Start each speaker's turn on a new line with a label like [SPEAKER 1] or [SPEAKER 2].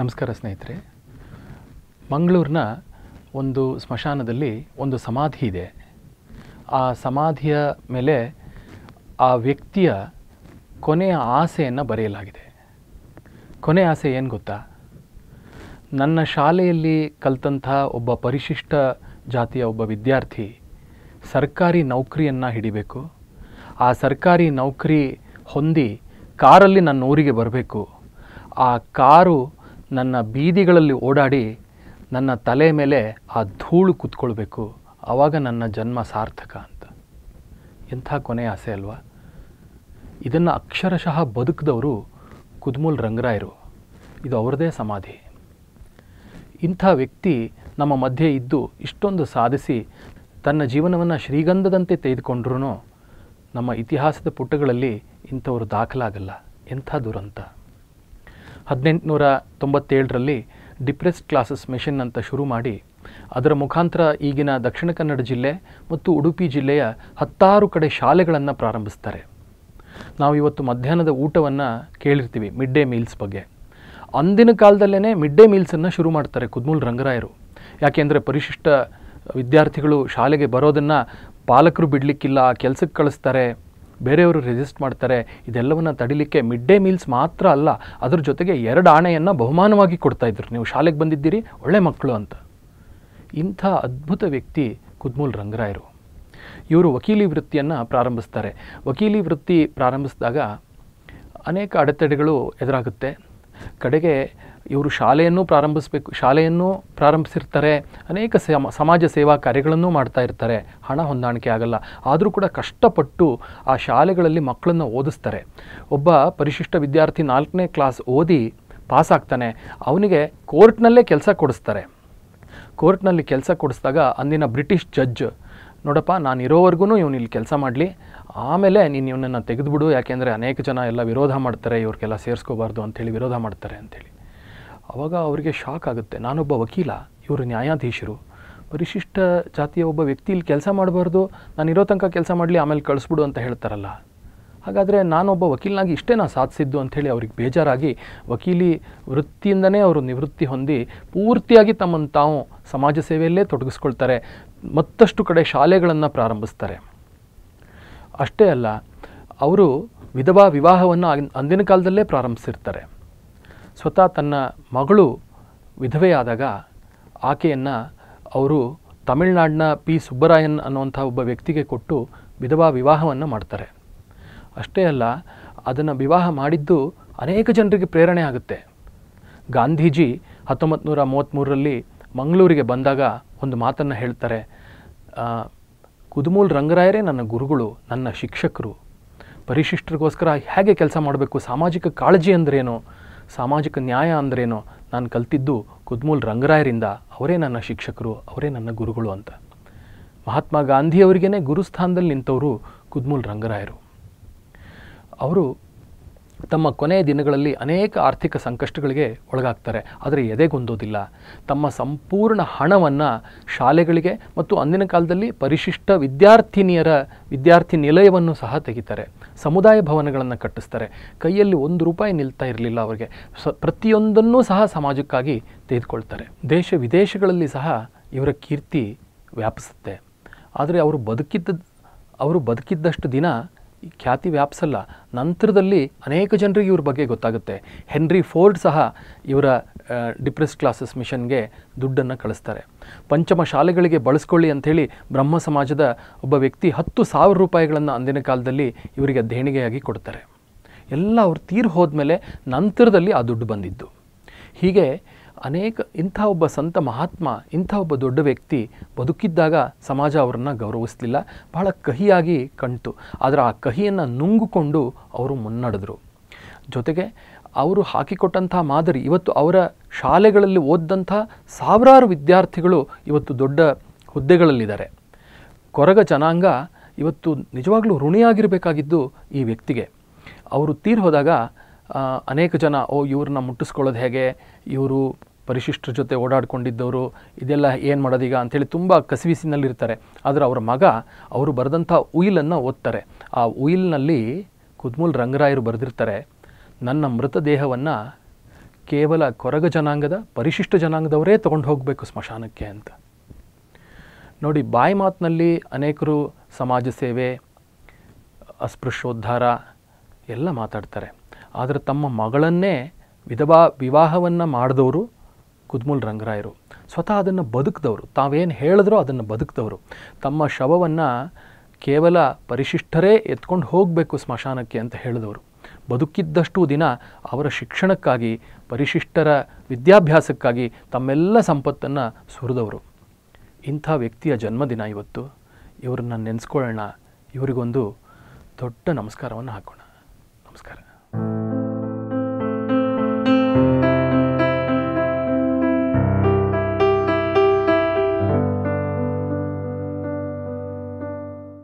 [SPEAKER 1] ನಮಸ್ಕಾರ ಸ್ನೇಹಿತರೆ ಮಂಗಳೂರಿನ ಒಂದು ಸ್ಮಶಾನದಲ್ಲಿ ಒಂದು ಸಮಾಧಿ ಇದೆ ಆ ಸಮಾಧಿಯ ಮೇಲೆ ಆ ವ್ಯಕ್ತಿಯ ಕೊನೆಯ ಆಸೆಯನ್ನು ಬರೆಯಲಾಗಿದೆ ಕೊನೆಯ ಆಸೆ ಏನು ಗೊತ್ತಾ ನನ್ನ ಶಾಲೆಯಲ್ಲಿ ಕಲಿತಂಥ ಒಬ್ಬ ಪರಿಶಿಷ್ಟ ಜಾತಿಯ ಒಬ್ಬ ವಿದ್ಯಾರ್ಥಿ ಸರ್ಕಾರಿ ನೌಕರಿಯನ್ನು ಹಿಡಿಬೇಕು ಆ ಸರ್ಕಾರಿ ನೌಕರಿ ಹೊಂದಿ ಕಾರಲ್ಲಿ ನನ್ನ ಊರಿಗೆ ಬರಬೇಕು ಆ ಕಾರು ನನ್ನ ಬೀದಿಗಳಲ್ಲಿ ಓಡಾಡಿ ನನ್ನ ತಲೆ ಮೇಲೆ ಆ ಧೂಳು ಕೂತ್ಕೊಳ್ಬೇಕು ಆವಾಗ ನನ್ನ ಜನ್ಮ ಸಾರ್ಥಕ ಅಂತ ಎಂಥ ಕೊನೆಯ ಆಸೆ ಅಲ್ವಾ ಇದನ್ನು ಅಕ್ಷರಶಃ ಬದುಕಿದವರು ಕುದ್ಮೂಲ್ ರಂಗರಾಯರು ಇದು ಅವರದೇ ಸಮಾಧಿ ಇಂಥ ವ್ಯಕ್ತಿ ನಮ್ಮ ಮಧ್ಯೆ ಇದ್ದು ಇಷ್ಟೊಂದು ಸಾಧಿಸಿ ತನ್ನ ಜೀವನವನ್ನು ಶ್ರೀಗಂಧದಂತೆ ತೆಗೆದುಕೊಂಡ್ರೂ ನಮ್ಮ ಇತಿಹಾಸದ ಪುಟಗಳಲ್ಲಿ ಇಂಥವರು ದಾಖಲಾಗಲ್ಲ ಎಂಥ ದುರಂತ ಹದಿನೆಂಟುನೂರ ತೊಂಬತ್ತೇಳರಲ್ಲಿ ಡಿಪ್ರೆಸ್ಡ್ ಕ್ಲಾಸಸ್ ಮಿಷನ್ ಅಂತ ಶುರು ಮಾಡಿ ಅದರ ಮುಖಾಂತರ ಈಗಿನ ದಕ್ಷಿಣ ಕನ್ನಡ ಜಿಲ್ಲೆ ಮತ್ತು ಉಡುಪಿ ಜಿಲ್ಲೆಯ ಹತ್ತಾರು ಕಡೆ ಶಾಲೆಗಳನ್ನು ಪ್ರಾರಂಭಿಸ್ತಾರೆ ನಾವು ಇವತ್ತು ಮಧ್ಯಾಹ್ನದ ಊಟವನ್ನು ಕೇಳಿರ್ತೀವಿ ಮಿಡ್ ಡೇ ಮೀಲ್ಸ್ ಬಗ್ಗೆ ಅಂದಿನ ಕಾಲದಲ್ಲೇ ಮಿಡ್ ಡೇ ಮೀಲ್ಸನ್ನು ಶುರು ಮಾಡ್ತಾರೆ ಕುದ್ಮೂಲ್ ರಂಗರಾಯರು ಯಾಕೆಂದರೆ ಪರಿಶಿಷ್ಟ ವಿದ್ಯಾರ್ಥಿಗಳು ಶಾಲೆಗೆ ಬರೋದನ್ನು ಪಾಲಕರು ಬಿಡಲಿಕ್ಕಿಲ್ಲ ಕೆಲಸಕ್ಕೆ ಕಳಿಸ್ತಾರೆ ಬೇರೆಯವರು ರೆಸಿಸ್ಟ್ ಮಾಡ್ತಾರೆ ಇದೆಲ್ಲವನ್ನು ತಡಿಲಿಕ್ಕೆ ಮಿಡ್ ಡೇ ಮೀಲ್ಸ್ ಮಾತ್ರ ಅಲ್ಲ ಅದ್ರ ಜೊತೆಗೆ ಎರಡು ಆಣೆಯನ್ನು ಬಹುಮಾನವಾಗಿ ಕೊಡ್ತಾಯಿದ್ರು ನೀವು ಶಾಲೆಗೆ ಬಂದಿದ್ದೀರಿ ಒಳ್ಳೆ ಮಕ್ಕಳು ಅಂತ ಇಂಥ ಅದ್ಭುತ ವ್ಯಕ್ತಿ ಕುದ್ಮೂಲ್ ರಂಗರಾಯರು ಇವರು ವಕೀಲಿ ವೃತ್ತಿಯನ್ನು ಪ್ರಾರಂಭಿಸ್ತಾರೆ ವಕೀಲಿ ವೃತ್ತಿ ಪ್ರಾರಂಭಿಸಿದಾಗ ಅನೇಕ ಅಡೆತಡೆಗಳು ಎದುರಾಗುತ್ತೆ ಕಡೆಗೆ ಇವರು ಶಾಲೆಯನ್ನು ಪ್ರಾರಂಭಿಸಬೇಕು ಶಾಲೆಯನ್ನು ಪ್ರಾರಂಭಿಸಿರ್ತಾರೆ ಅನೇಕ ಸಮಾಜ ಸೇವಾ ಕಾರ್ಯಗಳನ್ನು ಮಾಡ್ತಾ ಇರ್ತಾರೆ ಹಣ ಹೊಂದಾಣಿಕೆ ಆಗಲ್ಲ ಆದರೂ ಕೂಡ ಕಷ್ಟಪಟ್ಟು ಆ ಶಾಲೆಗಳಲ್ಲಿ ಮಕ್ಕಳನ್ನು ಓದಿಸ್ತಾರೆ ಒಬ್ಬ ಪರಿಶಿಷ್ಟ ವಿದ್ಯಾರ್ಥಿ ನಾಲ್ಕನೇ ಕ್ಲಾಸ್ ಓದಿ ಪಾಸ್ ಆಗ್ತಾನೆ ಅವನಿಗೆ ಕೋರ್ಟ್ನಲ್ಲೇ ಕೆಲಸ ಕೊಡಿಸ್ತಾರೆ ಕೋರ್ಟ್ನಲ್ಲಿ ಕೆಲಸ ಕೊಡಿಸಿದಾಗ ಅಂದಿನ ಬ್ರಿಟಿಷ್ ಜಡ್ಜ್ ನೋಡಪ್ಪ ನಾನು ಇರೋವರೆಗೂ ಇವನು ಇಲ್ಲಿ ಕೆಲಸ ಮಾಡಲಿ ಆಮೇಲೆ ನೀನು ಇವನನ್ನು ತೆಗೆದುಬಿಡು ಯಾಕೆಂದರೆ ಅನೇಕ ಜನ ಎಲ್ಲ ವಿರೋಧ ಮಾಡ್ತಾರೆ ಇವ್ರಿಗೆಲ್ಲ ಸೇರಿಸ್ಕೋಬಾರ್ದು ಅಂಥೇಳಿ ವಿರೋಧ ಮಾಡ್ತಾರೆ ಅಂಥೇಳಿ ಅವಾಗ ಅವರಿಗೆ ಶಾಕ್ ಆಗುತ್ತೆ ನಾನೊಬ್ಬ ವಕೀಲ ಇವರು ನ್ಯಾಯಾಧೀಶರು ಪರಿಶಿಷ್ಟ ಜಾತಿಯ ಒಬ್ಬ ವ್ಯಕ್ತಿ ಇಲ್ಲಿ ಕೆಲಸ ಮಾಡಬಾರ್ದು ನಾನು ಇರೋ ತನಕ ಕೆಲಸ ಮಾಡಲಿ ಆಮೇಲೆ ಕಳಿಸ್ಬಿಡು ಅಂತ ಹೇಳ್ತಾರಲ್ಲ ಹಾಗಾದರೆ ನಾನೊಬ್ಬ ವಕೀಲನಾಗಿ ಇಷ್ಟೇ ನಾನು ಸಾಧಿಸಿದ್ದು ಅಂಥೇಳಿ ಅವ್ರಿಗೆ ಬೇಜಾರಾಗಿ ವಕೀಲಿ ವೃತ್ತಿಯಿಂದನೇ ಅವರು ನಿವೃತ್ತಿ ಹೊಂದಿ ಪೂರ್ತಿಯಾಗಿ ತಮ್ಮನ್ನು ತಾವು ಸಮಾಜ ಸೇವೆಯಲ್ಲೇ ತೊಡಗಿಸ್ಕೊಳ್ತಾರೆ ಮತ್ತಷ್ಟು ಕಡೆ ಶಾಲೆಗಳನ್ನು ಪ್ರಾರಂಭಿಸ್ತಾರೆ ಅಷ್ಟೇ ಅಲ್ಲ ಅವರು ವಿಧವಾ ವಿವಾಹವನ್ನು ಅಂದಿನ ಕಾಲದಲ್ಲೇ ಪ್ರಾರಂಭಿಸಿರ್ತಾರೆ ಸ್ವತಃ ತನ್ನ ಮಗಳು ವಿಧವೆಯಾದಾಗ ಆಕೆಯನ್ನು ಅವರು ತಮಿಳ್ನಾಡಿನ ಪಿ ಸುಬ್ಬರಾಯನ್ ಅನ್ನುವಂಥ ಒಬ್ಬ ವ್ಯಕ್ತಿಗೆ ಕೊಟ್ಟು ವಿಧವಾ ವಿವಾಹವನ್ನು ಮಾಡ್ತಾರೆ ಅಷ್ಟೇ ಅಲ್ಲ ಅದನ್ನು ವಿವಾಹ ಮಾಡಿದ್ದು ಅನೇಕ ಜನರಿಗೆ ಪ್ರೇರಣೆ ಆಗುತ್ತೆ ಗಾಂಧೀಜಿ ಹತ್ತೊಂಬತ್ತು ನೂರ ಮೂವತ್ತ್ಮೂರರಲ್ಲಿ ಮಂಗಳೂರಿಗೆ ಬಂದಾಗ ಒಂದು ಮಾತನ್ನು ಹೇಳ್ತಾರೆ ಕುದುಮೂಲ್ ರಂಗರಾಯರೇ ನನ್ನ ಗುರುಗಳು ನನ್ನ ಶಿಕ್ಷಕರು ಪರಿಶಿಷ್ಟರಿಗೋಸ್ಕರ ಹೇಗೆ ಕೆಲಸ ಮಾಡಬೇಕು ಸಾಮಾಜಿಕ ಕಾಳಜಿ ಅಂದ್ರೇನು ಸಾಮಾಜಿಕ ನ್ಯಾಯ ಅಂದ್ರೇನು ನಾನು ಕಲ್ತಿದ್ದು ಕುದ್ಮೂಲ್ ರಂಗರಾಯರಿಂದ ಅವರೇ ನನ್ನ ಶಿಕ್ಷಕರು ಅವರೇ ನನ್ನ ಗುರುಗಳು ಅಂತ ಮಹಾತ್ಮ ಗಾಂಧಿಯವರಿಗೇ ಗುರುಸ್ಥಾನದಲ್ಲಿ ನಿಂತವರು ಕುದ್ಮೂಲ್ ರಂಗರಾಯರು ಅವರು ತಮ್ಮ ಕೊನೆಯ ದಿನಗಳಲ್ಲಿ ಅನೇಕ ಆರ್ಥಿಕ ಸಂಕಷ್ಟಗಳಿಗೆ ಒಳಗಾಗ್ತಾರೆ ಆದರೆ ಎದೆಗೊಂದೋದಿಲ್ಲ ತಮ್ಮ ಸಂಪೂರ್ಣ ಹಣವನ್ನು ಶಾಲೆಗಳಿಗೆ ಮತ್ತು ಅಂದಿನ ಕಾಲದಲ್ಲಿ ಪರಿಶಿಷ್ಟ ವಿದ್ಯಾರ್ಥಿನಿಯರ ವಿದ್ಯಾರ್ಥಿ ನಿಲಯವನ್ನು ಸಹ ತೆಗಿತಾರೆ ಸಮುದಾಯ ಭವನಗಳನ್ನು ಕಟ್ಟಿಸ್ತಾರೆ ಕೈಯಲ್ಲಿ ಒಂದು ರೂಪಾಯಿ ನಿಲ್ತಾ ಇರಲಿಲ್ಲ ಅವರಿಗೆ ಸ ಪ್ರತಿಯೊಂದನ್ನೂ ಸಹ ಸಮಾಜಕ್ಕಾಗಿ ತೆಗೆದುಕೊಳ್ತಾರೆ ದೇಶ ವಿದೇಶಗಳಲ್ಲಿ ಸಹ ಇವರ ಕೀರ್ತಿ ವ್ಯಾಪಿಸುತ್ತೆ ಆದರೆ ಅವರು ಬದುಕಿದ್ದ ಅವರು ಬದುಕಿದ್ದಷ್ಟು ದಿನ ಖ್ಯಾತಿ ವ್ಯಾಪ್ಸಲ್ಲ ನಂತರದಲ್ಲಿ ಅನೇಕ ಜನರಿಗೆ ಇವ್ರ ಬಗ್ಗೆ ಗೊತ್ತಾಗುತ್ತೆ ಹೆನ್ರಿ ಫೋರ್ಡ್ ಸಹ ಇವರ ಡಿಪ್ರೆಸ್ ಕ್ಲಾಸಸ್ ಮಿಷನ್ಗೆ ದುಡ್ಡನ್ನು ಕಳಿಸ್ತಾರೆ ಪಂಚಮ ಶಾಲೆಗಳಿಗೆ ಬಳಸ್ಕೊಳ್ಳಿ ಅಂಥೇಳಿ ಬ್ರಹ್ಮ ಸಮಾಜದ ಒಬ್ಬ ವ್ಯಕ್ತಿ ಹತ್ತು ಸಾವಿರ ರೂಪಾಯಿಗಳನ್ನು ಅಂದಿನ ಕಾಲದಲ್ಲಿ ಇವರಿಗೆ ದೇಣಿಗೆಯಾಗಿ ಕೊಡ್ತಾರೆ ಎಲ್ಲ ಅವ್ರು ತೀರು ಮೇಲೆ ನಂತರದಲ್ಲಿ ಆ ದುಡ್ಡು ಬಂದಿದ್ದು ಹೀಗೆ ಅನೇಕ ಇಂಥ ಒಬ್ಬ ಸಂತ ಮಹಾತ್ಮ ಇಂಥ ಒಬ್ಬ ದೊಡ್ಡ ವ್ಯಕ್ತಿ ಬದುಕಿದ್ದಾಗ ಸಮಾಜ ಅವರನ್ನು ಗೌರವಿಸಲಿಲ್ಲ ಬಹಳ ಕಹಿಯಾಗಿ ಕಣ್ತು ಆದರೆ ಆ ಕಹಿಯನ್ನು ನುಂಗಿಕೊಂಡು ಅವರು ಮುನ್ನಡೆದರು ಜೊತೆಗೆ ಅವರು ಹಾಕಿಕೊಟ್ಟಂಥ ಮಾದರಿ ಇವತ್ತು ಅವರ ಶಾಲೆಗಳಲ್ಲಿ ಓದ್ದಂಥ ಸಾವಿರಾರು ವಿದ್ಯಾರ್ಥಿಗಳು ಇವತ್ತು ದೊಡ್ಡ ಹುದ್ದೆಗಳಲ್ಲಿದ್ದಾರೆ ಕೊರಗ ಜನಾಂಗ ಇವತ್ತು ನಿಜವಾಗಲೂ ಋಣಿಯಾಗಿರಬೇಕಾಗಿದ್ದು ಈ ವ್ಯಕ್ತಿಗೆ ಅವರು ತೀರ್ ಹೋದಾಗ ಅನೇಕ ಜನ ಓ ಇವ್ರನ್ನ ಮುಟ್ಟಿಸ್ಕೊಳ್ಳೋದು ಹೇಗೆ ಇವರು ಪರಿಶಿಷ್ಟರ ಜೊತೆ ಓಡಾಡ್ಕೊಂಡಿದ್ದವರು ಇದೆಲ್ಲ ಏನು ಮಾಡೋದೀಗ ಅಂಥೇಳಿ ತುಂಬ ಕಸಿವಿಸಿನಲ್ಲಿರ್ತಾರೆ ಆದರೆ ಅವರ ಮಗ ಅವರು ಬರೆದಂಥ ಉಯಿಲನ್ನು ಓದ್ತಾರೆ ಆ ಉಯಿಲ್ನಲ್ಲಿ ಕುದ್ಮುಲ್ ರಂಗರಾಯರು ಬರೆದಿರ್ತಾರೆ ನನ್ನ ಮೃತದೇಹವನ್ನು ಕೇವಲ ಕೊರಗ ಜನಾಂಗದ ಪರಿಶಿಷ್ಟ ಜನಾಂಗದವರೇ ತೊಗೊಂಡು ಹೋಗಬೇಕು ಸ್ಮಶಾನಕ್ಕೆ ಅಂತ ನೋಡಿ ಬಾಯಿ ಮಾತಿನಲ್ಲಿ ಅನೇಕರು ಸಮಾಜ ಸೇವೆ ಅಸ್ಪೃಶ್ಯೋದ್ಧಾರ ಎಲ್ಲ ಮಾತಾಡ್ತಾರೆ ಆದರೆ ತಮ್ಮ ಮಗಳನ್ನೇ ವಿಧವಾ ವಿವಾಹವನ್ನು ಮಾಡಿದವರು ಕುದ್ಮುಲ್ ರಂಗರಾಯರು ಸ್ವತಃ ಅದನ್ನು ಬದುಕಿದವರು ತಾವೇನು ಹೇಳಿದ್ರೋ ಅದನ್ನು ಬದುಕಿದವರು ತಮ್ಮ ಶವವನ್ನು ಕೇವಲ ಪರಿಶಿಷ್ಟರೇ ಎತ್ಕೊಂಡು ಹೋಗಬೇಕು ಸ್ಮಶಾನಕ್ಕೆ ಅಂತ ಹೇಳಿದವರು ಬದುಕಿದ್ದಷ್ಟು ದಿನ ಅವರ ಶಿಕ್ಷಣಕ್ಕಾಗಿ ಪರಿಶಿಷ್ಟರ ವಿದ್ಯಾಭ್ಯಾಸಕ್ಕಾಗಿ ತಮ್ಮೆಲ್ಲ ಸಂಪತ್ತನ್ನು ಸುರಿದವರು ಇಂಥ ವ್ಯಕ್ತಿಯ ಜನ್ಮದಿನ ಇವತ್ತು ಇವರನ್ನ ನೆನೆಸ್ಕೊಳ್ಳೋಣ ಇವರಿಗೊಂದು ದೊಡ್ಡ ನಮಸ್ಕಾರವನ್ನು ಹಾಕೋಣ